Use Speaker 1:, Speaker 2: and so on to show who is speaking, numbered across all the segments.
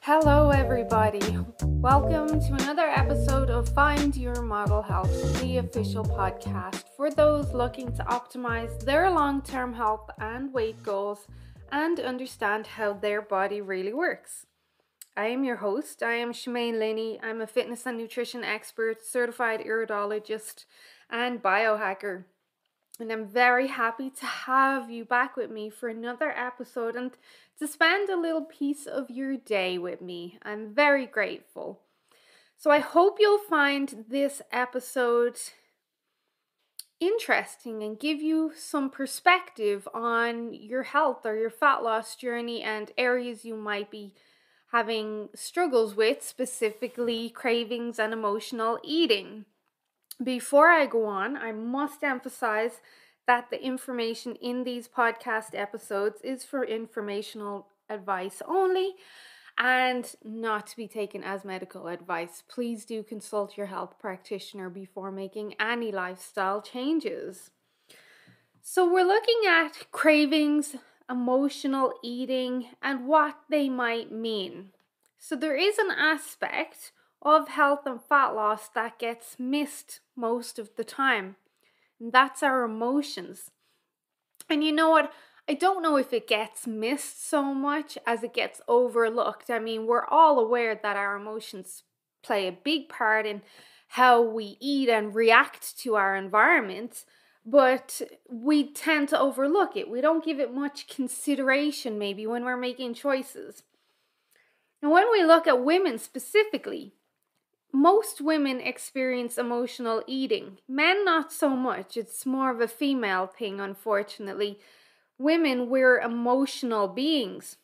Speaker 1: Hello, everybody. Welcome to another episode of Find Your Model Health, the official podcast for those looking to optimize their long term health and weight goals and understand how their body really works. I am your host. I am Shemaine Lenny. I'm a fitness and nutrition expert, certified iridologist, and biohacker. And I'm very happy to have you back with me for another episode and to spend a little piece of your day with me. I'm very grateful. So I hope you'll find this episode interesting and give you some perspective on your health or your fat loss journey and areas you might be having struggles with, specifically cravings and emotional eating. Before I go on, I must emphasize that the information in these podcast episodes is for informational advice only and not to be taken as medical advice. Please do consult your health practitioner before making any lifestyle changes. So, we're looking at cravings, emotional eating, and what they might mean. So, there is an aspect of health and fat loss that gets missed most of the time, and that's our emotions. And you know what? I don't know if it gets missed so much as it gets overlooked. I mean, we're all aware that our emotions play a big part in how we eat and react to our environment but we tend to overlook it. We don't give it much consideration, maybe, when we're making choices. Now, when we look at women specifically, most women experience emotional eating. Men, not so much. It's more of a female thing, unfortunately. Women, we're emotional beings.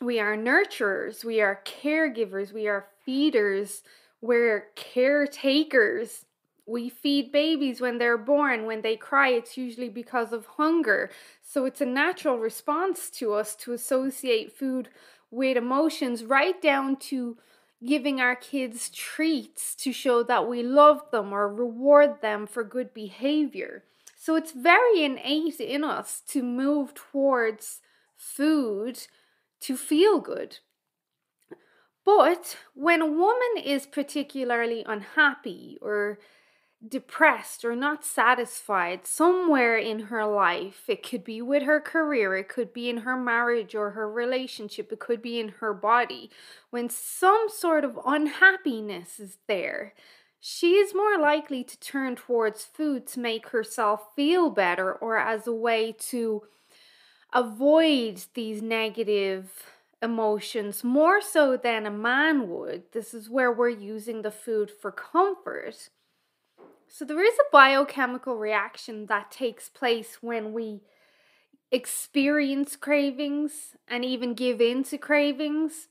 Speaker 1: We are nurturers, we are caregivers, we are feeders, we're caretakers. We feed babies when they're born. When they cry, it's usually because of hunger. So it's a natural response to us to associate food with emotions, right down to giving our kids treats to show that we love them or reward them for good behavior. So it's very innate in us to move towards food to feel good. But when a woman is particularly unhappy or depressed or not satisfied somewhere in her life. It could be with her career, it could be in her marriage or her relationship, it could be in her body. When some sort of unhappiness is there, she is more likely to turn towards food to make herself feel better or as a way to avoid these negative emotions more so than a man would. This is where we're using the food for comfort. So there is a biochemical reaction that takes place when we experience cravings and even give in to cravings.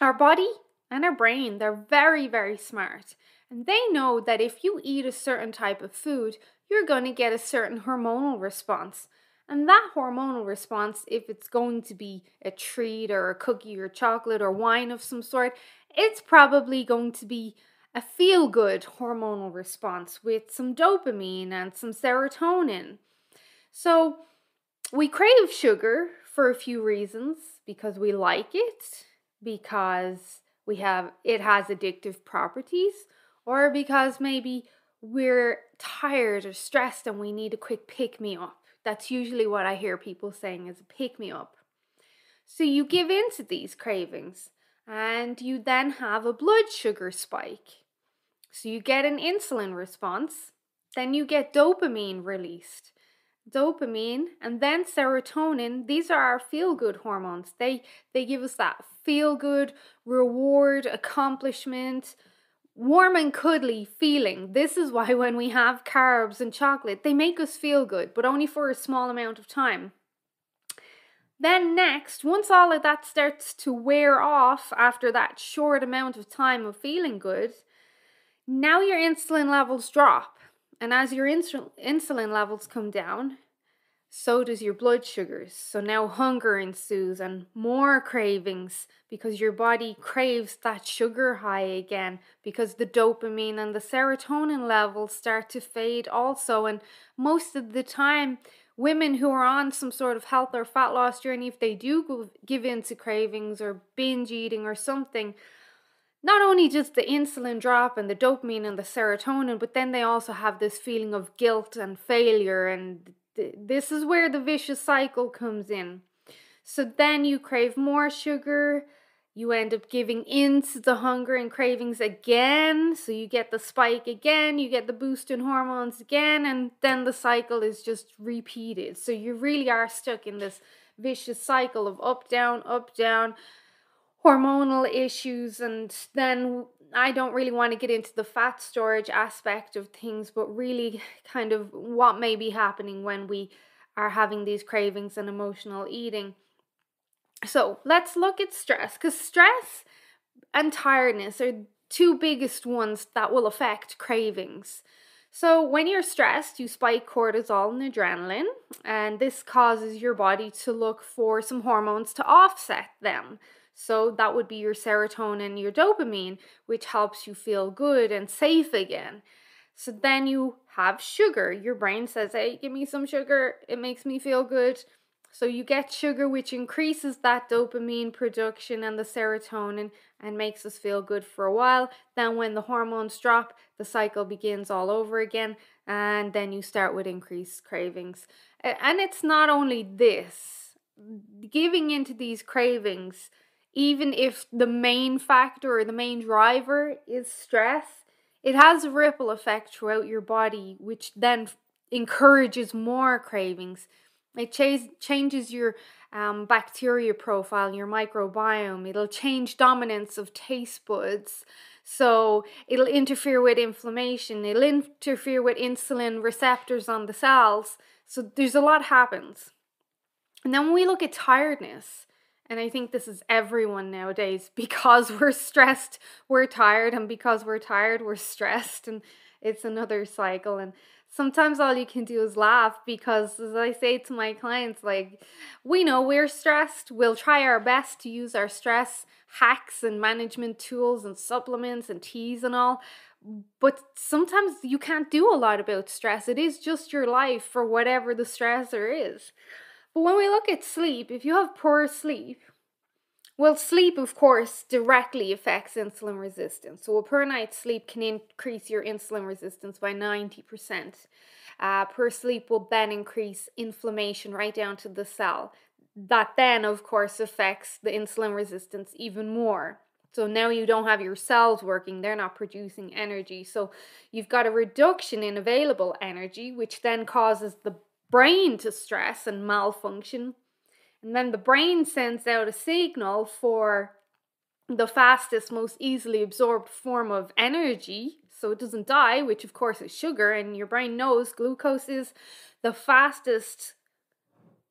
Speaker 1: Our body and our brain, they're very, very smart. And they know that if you eat a certain type of food, you're going to get a certain hormonal response. And that hormonal response, if it's going to be a treat or a cookie or chocolate or wine of some sort, it's probably going to be a feel good hormonal response with some dopamine and some serotonin. So we crave sugar for a few reasons because we like it, because we have it has addictive properties, or because maybe we're tired or stressed and we need a quick pick me up. That's usually what I hear people saying is a pick me up. So you give in to these cravings and you then have a blood sugar spike. So you get an insulin response, then you get dopamine released. Dopamine and then serotonin, these are our feel good hormones. They they give us that feel good, reward, accomplishment, warm and cuddly feeling. This is why when we have carbs and chocolate, they make us feel good, but only for a small amount of time. Then, next, once all of that starts to wear off after that short amount of time of feeling good, now your insulin levels drop. And as your insulin levels come down, so does your blood sugars. So now hunger ensues and more cravings because your body craves that sugar high again because the dopamine and the serotonin levels start to fade also. And most of the time, women who are on some sort of health or fat loss journey, if they do give in to cravings or binge eating or something, not only just the insulin drop and the dopamine and the serotonin, but then they also have this feeling of guilt and failure. And th- this is where the vicious cycle comes in. So then you crave more sugar. You end up giving in to the hunger and cravings again. So you get the spike again, you get the boost in hormones again, and then the cycle is just repeated. So you really are stuck in this vicious cycle of up, down, up, down hormonal issues and then I don't really want to get into the fat storage aspect of things but really kind of what may be happening when we are having these cravings and emotional eating. So, let's look at stress cuz stress and tiredness are two biggest ones that will affect cravings. So, when you're stressed, you spike cortisol and adrenaline, and this causes your body to look for some hormones to offset them. So that would be your serotonin, your dopamine, which helps you feel good and safe again. So then you have sugar. Your brain says, hey, give me some sugar. It makes me feel good. So you get sugar, which increases that dopamine production and the serotonin and makes us feel good for a while. Then, when the hormones drop, the cycle begins all over again. And then you start with increased cravings. And it's not only this, giving into these cravings even if the main factor or the main driver is stress, it has a ripple effect throughout your body, which then encourages more cravings. It ch- changes your um, bacteria profile, your microbiome. It'll change dominance of taste buds. So it'll interfere with inflammation. It'll interfere with insulin receptors on the cells. So there's a lot happens. And then when we look at tiredness, and I think this is everyone nowadays because we're stressed, we're tired, and because we're tired, we're stressed. And it's another cycle. And sometimes all you can do is laugh because, as I say to my clients, like, we know we're stressed. We'll try our best to use our stress hacks and management tools and supplements and teas and all. But sometimes you can't do a lot about stress. It is just your life for whatever the stressor is. But when we look at sleep, if you have poor sleep, well, sleep, of course, directly affects insulin resistance. So, a poor night's sleep can increase your insulin resistance by 90%. Uh, sleep will then increase inflammation right down to the cell. That then, of course, affects the insulin resistance even more. So now you don't have your cells working, they're not producing energy. So you've got a reduction in available energy, which then causes the brain to stress and malfunction. And then the brain sends out a signal for the fastest, most easily absorbed form of energy. So it doesn't die, which of course is sugar. And your brain knows glucose is the fastest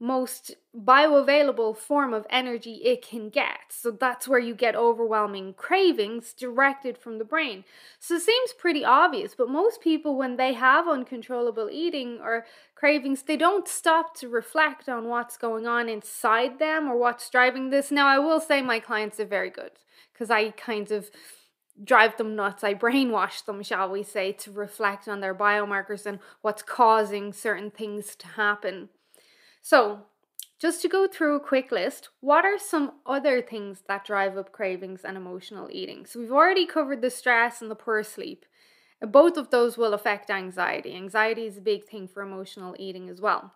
Speaker 1: most bioavailable form of energy it can get. So that's where you get overwhelming cravings directed from the brain. So it seems pretty obvious, but most people, when they have uncontrollable eating or cravings, they don't stop to reflect on what's going on inside them or what's driving this. Now, I will say my clients are very good because I kind of drive them nuts. I brainwash them, shall we say, to reflect on their biomarkers and what's causing certain things to happen. So, just to go through a quick list, what are some other things that drive up cravings and emotional eating? So, we've already covered the stress and the poor sleep. Uh, both of those will affect anxiety. Anxiety is a big thing for emotional eating as well.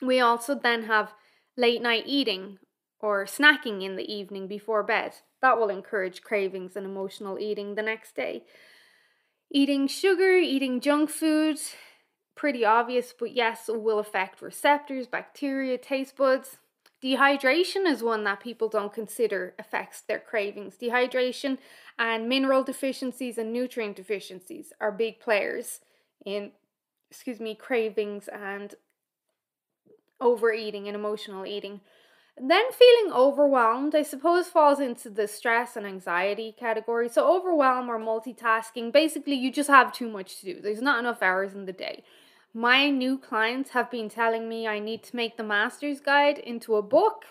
Speaker 1: We also then have late night eating or snacking in the evening before bed. That will encourage cravings and emotional eating the next day. Eating sugar, eating junk food, pretty obvious, but yes, will affect receptors, bacteria, taste buds. Dehydration is one that people don't consider affects their cravings. Dehydration and mineral deficiencies and nutrient deficiencies are big players in, excuse me, cravings and overeating and emotional eating. Then feeling overwhelmed, I suppose, falls into the stress and anxiety category. So, overwhelm or multitasking, basically, you just have too much to do. There's not enough hours in the day my new clients have been telling me I need to make the master's guide into a book.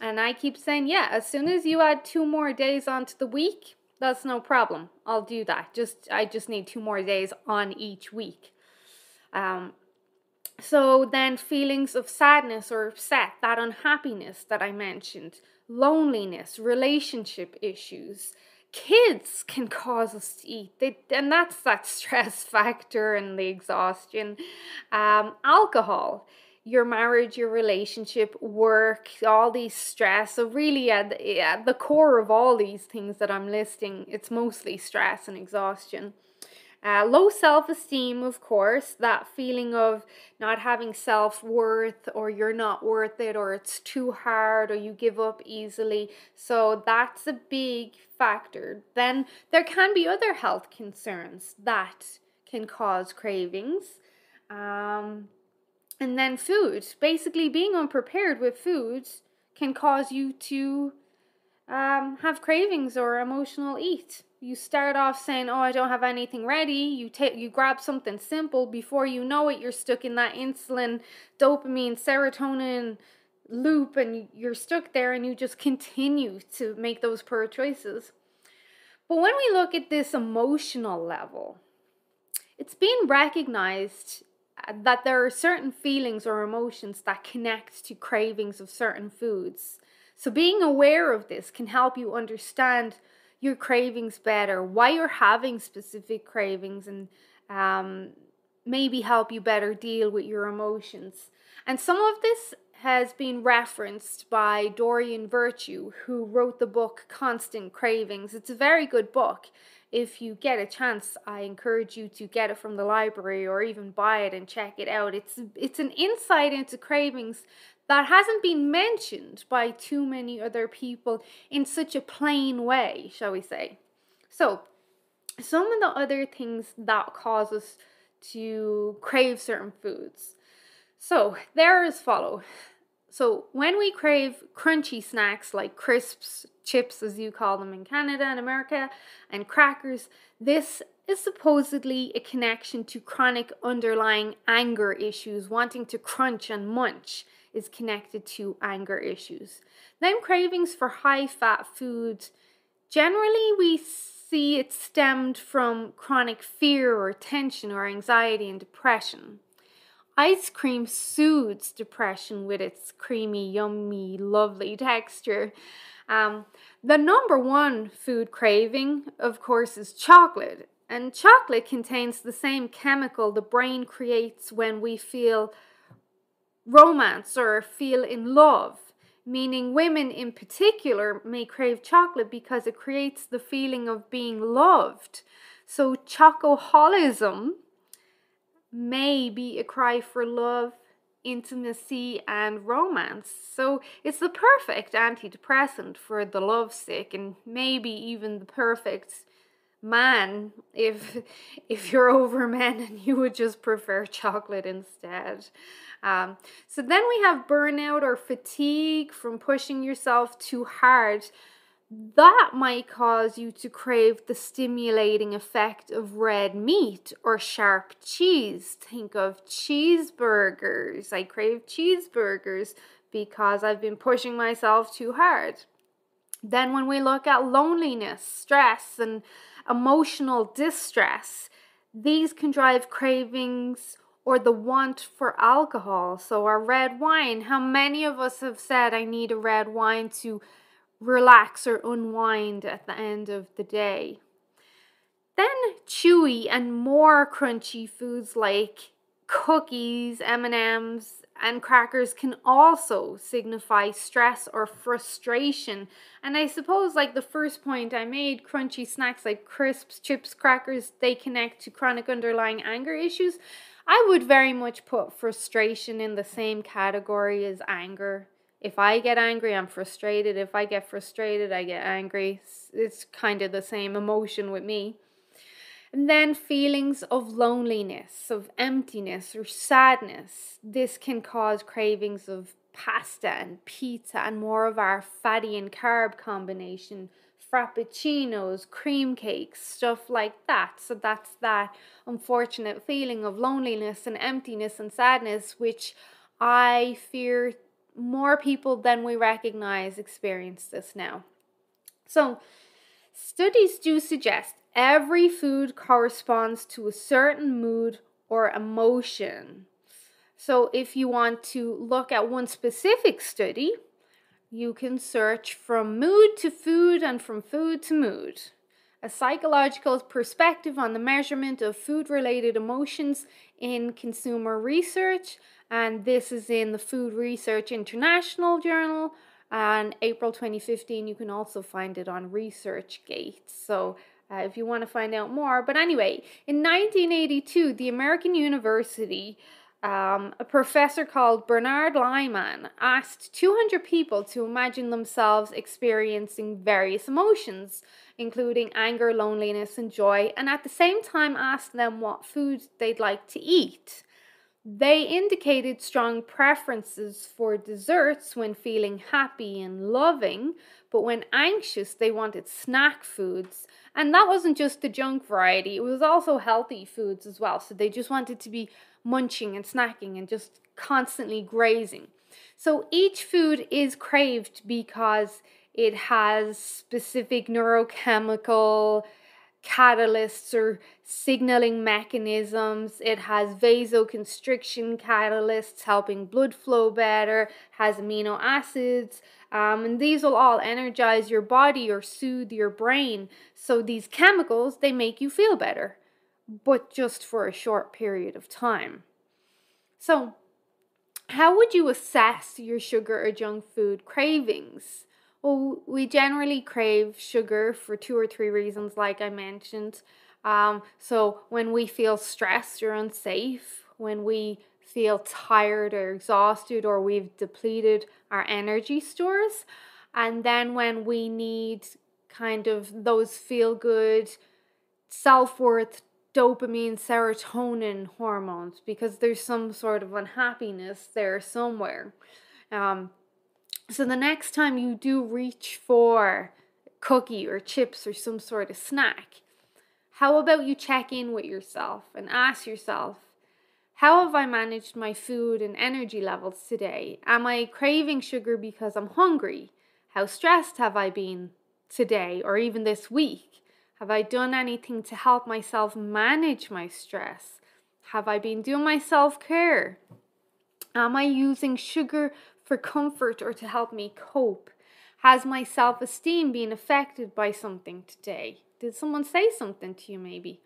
Speaker 1: And I keep saying, yeah, as soon as you add two more days onto the week, that's no problem. I'll do that. Just I just need two more days on each week. Um, so then feelings of sadness or upset, that unhappiness that I mentioned, loneliness, relationship issues, kids can cause us to eat they, and that's that stress factor and the exhaustion um, alcohol your marriage your relationship work all these stress so really at the, at the core of all these things that i'm listing it's mostly stress and exhaustion uh, low self esteem, of course, that feeling of not having self worth or you're not worth it or it's too hard or you give up easily. So that's a big factor. Then there can be other health concerns that can cause cravings. Um, and then food. Basically, being unprepared with food can cause you to um, have cravings or emotional eat you start off saying, "Oh, I don't have anything ready." You take you grab something simple before you know it you're stuck in that insulin, dopamine, serotonin loop and you're stuck there and you just continue to make those poor choices. But when we look at this emotional level, it's been recognized uh, that there are certain feelings or emotions that connect to cravings of certain foods. So being aware of this can help you understand your cravings better, why you're having specific cravings, and um, maybe help you better deal with your emotions. And some of this has been referenced by Dorian Virtue, who wrote the book Constant Cravings. It's a very good book. If you get a chance, I encourage you to get it from the library or even buy it and check it out. It's it's an insight into cravings that hasn't been mentioned by too many other people in such a plain way, shall we say. So, some of the other things that cause us to crave certain foods. So, there is follow. So, when we crave crunchy snacks like crisps, chips as you call them in Canada and America, and crackers, this is supposedly a connection to chronic underlying anger issues, wanting to crunch and munch is connected to anger issues. Then cravings for high fat foods, generally, we see it stemmed from chronic fear or tension or anxiety and depression. Ice cream soothes depression with its creamy, yummy, lovely texture. Um, the number one food craving, of course, is chocolate. And chocolate contains the same chemical the brain creates when we feel romance or feel in love, meaning women in particular may crave chocolate because it creates the feeling of being loved. So, chocoholism may be a cry for love, intimacy, and romance. So, it's the perfect antidepressant for the lovesick and maybe even the perfect man if if you're over men and you would just prefer chocolate instead um, so then we have burnout or fatigue from pushing yourself too hard that might cause you to crave the stimulating effect of red meat or sharp cheese. Think of cheeseburgers. I crave cheeseburgers because I've been pushing myself too hard. Then, when we look at loneliness, stress, and emotional distress, these can drive cravings or the want for alcohol. So, our red wine, how many of us have said, I need a red wine to relax or unwind at the end of the day? Then, chewy and more crunchy foods like cookies, M&Ms, and crackers can also signify stress or frustration. And I suppose, like the first point I made, crunchy snacks like crisps, chips, crackers, they connect to chronic underlying anger issues. I would very much put frustration in the same category as anger. If I get angry, I'm frustrated. If I get frustrated, I get angry. It's kind of the same emotion with me. And then feelings of loneliness, of emptiness, or sadness. This can cause cravings of pasta and pizza and more of our fatty and carb combination, frappuccinos, cream cakes, stuff like that. So that's that unfortunate feeling of loneliness and emptiness and sadness, which I fear more people than we recognize experience this now. So, Studies do suggest Every food corresponds to a certain mood or emotion. So, if you want to look at one specific study, you can search from mood to food and from food to mood. A psychological perspective on the measurement of food related emotions in consumer research. And this is in the Food Research International Journal. And April 2015, you can also find it on ResearchGate. So uh, if you want to find out more. But anyway, in 1982, the American University, um, a professor called Bernard Lyman asked 200 people to imagine themselves experiencing various emotions, including anger, loneliness, and joy, and at the same time asked them what food they'd like to eat. They indicated strong preferences for desserts when feeling happy and loving, but when anxious, they wanted snack foods. And that wasn't just the junk variety, it was also healthy foods as well. So they just wanted to be munching and snacking and just constantly grazing. So each food is craved because it has specific neurochemical catalysts or signaling mechanisms. It has vasoconstriction catalysts helping blood flow better, has amino acids, um, and these will all energize your body or soothe your brain. So these chemicals, they make you feel better, but just for a short period of time. So, how would you assess your sugar or junk food cravings? Well, we generally crave sugar for two or three reasons, like I mentioned. Um, so, when we feel stressed or unsafe, when we feel tired or exhausted, or we've depleted our energy stores, and then when we need kind of those feel good, self worth, dopamine, serotonin hormones, because there's some sort of unhappiness there somewhere. Um, so the next time you do reach for cookie or chips or some sort of snack, how about you check in with yourself and ask yourself, how have I managed my food and energy levels today? Am I craving sugar because I'm hungry? How stressed have I been today or even this week? Have I done anything to help myself manage my stress? Have I been doing my self care? Am I using sugar for comfort or to help me cope? Has my self esteem been affected by something today? Did someone say something to you, maybe?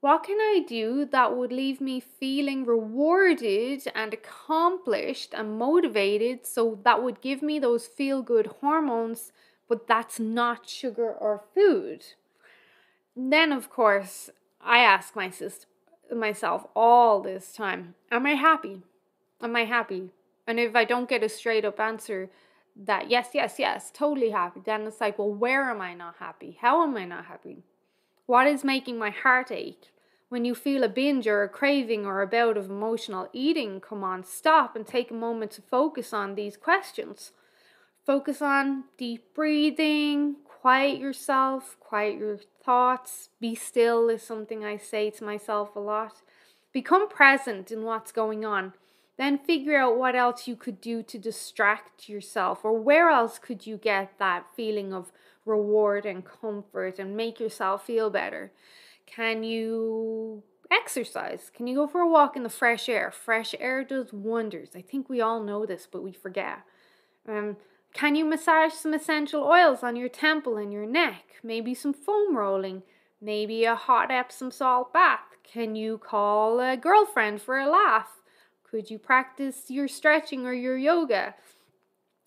Speaker 1: What can I do that would leave me feeling rewarded and accomplished and motivated? So that would give me those feel good hormones, but that's not sugar or food. Then, of course, I ask my sister, myself all this time Am I happy? Am I happy? And if I don't get a straight up answer that, yes, yes, yes, totally happy, then it's like, well, where am I not happy? How am I not happy? What is making my heart ache? When you feel a binge or a craving or a bout of emotional eating, come on, stop and take a moment to focus on these questions. Focus on deep breathing, quiet yourself, quiet your thoughts. Be still is something I say to myself a lot. Become present in what's going on then figure out what else you could do to distract yourself or where else could you get that feeling of reward and comfort and make yourself feel better can you exercise can you go for a walk in the fresh air fresh air does wonders i think we all know this but we forget um, can you massage some essential oils on your temple and your neck maybe some foam rolling maybe a hot epsom salt bath can you call a girlfriend for a laugh could you practice your stretching or your yoga?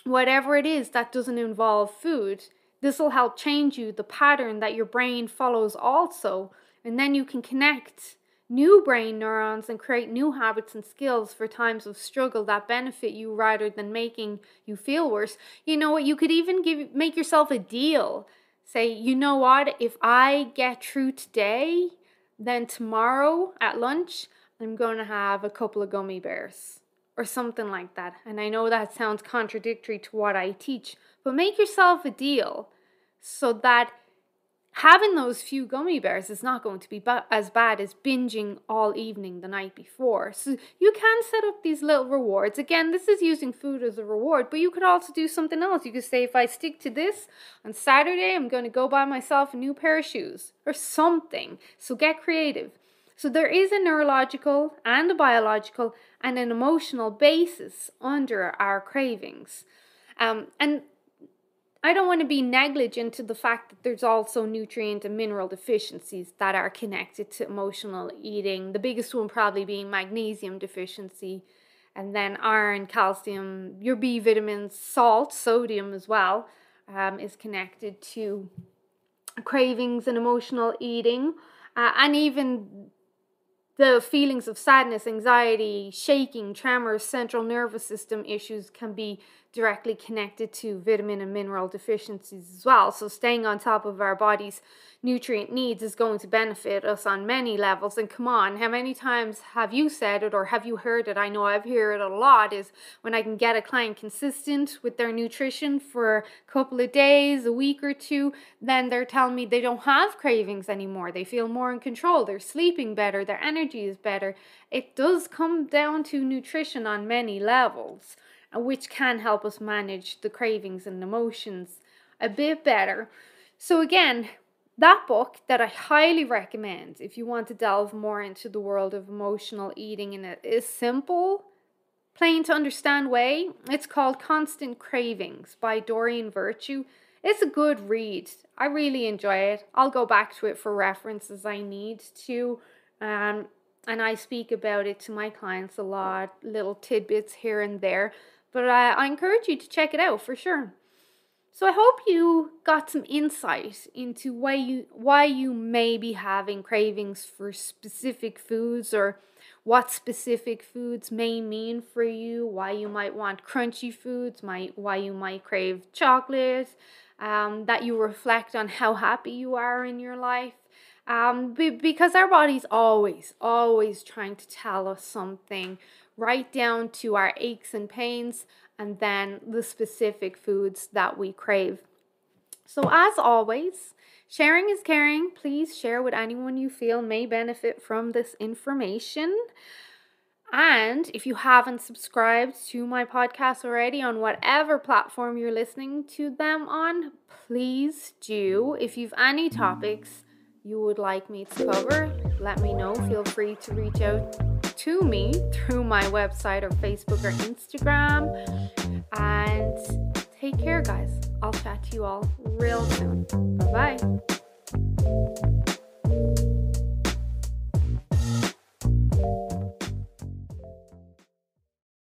Speaker 1: Whatever it is that doesn't involve food, this will help change you the pattern that your brain follows also, and then you can connect new brain neurons and create new habits and skills for times of struggle that benefit you rather than making you feel worse. You know what? You could even give make yourself a deal. Say, you know what? If I get through today, then tomorrow at lunch I'm going to have a couple of gummy bears or something like that. And I know that sounds contradictory to what I teach, but make yourself a deal so that having those few gummy bears is not going to be ba- as bad as binging all evening the night before. So you can set up these little rewards. Again, this is using food as a reward, but you could also do something else. You could say, if I stick to this on Saturday, I'm going to go buy myself a new pair of shoes or something. So get creative. So there is a neurological and a biological and an emotional basis under our cravings. Um, and I don't want to be negligent to the fact that there's also nutrient and mineral deficiencies that are connected to emotional eating. The biggest one probably being magnesium deficiency, and then iron, calcium, your B vitamins, salt, sodium as well um, is connected to cravings and emotional eating. Uh, and even the feelings of sadness, anxiety, shaking, tremors, central nervous system issues can be directly connected to vitamin and mineral deficiencies as well. So, staying on top of our body's nutrient needs is going to benefit us on many levels. And come on, how many times have you said it or have you heard it? I know I've heard it a lot is when I can get a client consistent with their nutrition for a couple of days, a week or two, then they're telling me they don't have cravings anymore. They feel more in control. They're sleeping better. Their energy is better. It does come down to nutrition on many levels which can help us manage the cravings and emotions a bit better. So, again, that book that I highly recommend if you want to delve more into the world of emotional eating in a is simple, plain to understand way. It's called Constant Cravings by Dorian Virtue. It's a good read. I really enjoy it. I'll go back to it for references I need to. Um, and I speak about it to my clients a lot, little tidbits here and there. But I, I encourage you to check it out for sure. So I hope you got some insight into why you why you may be having cravings for specific foods or what specific foods may mean for you, why you might want crunchy foods, might why you might crave chocolate, um, that you reflect on how happy you are in your life. Um, because our body's always, always trying to tell us something right down to our aches and pains, and then the specific foods that we crave. So, as always, sharing is caring. Please share with anyone you feel may benefit from this information. And if you haven't subscribed to my podcast already on whatever platform you're listening to them on, please do. If you've any topics you would like me to cover, let me know. Feel free to reach out to me through my website or Facebook or Instagram. And take care, guys. I'll chat to you all real soon. Bye bye.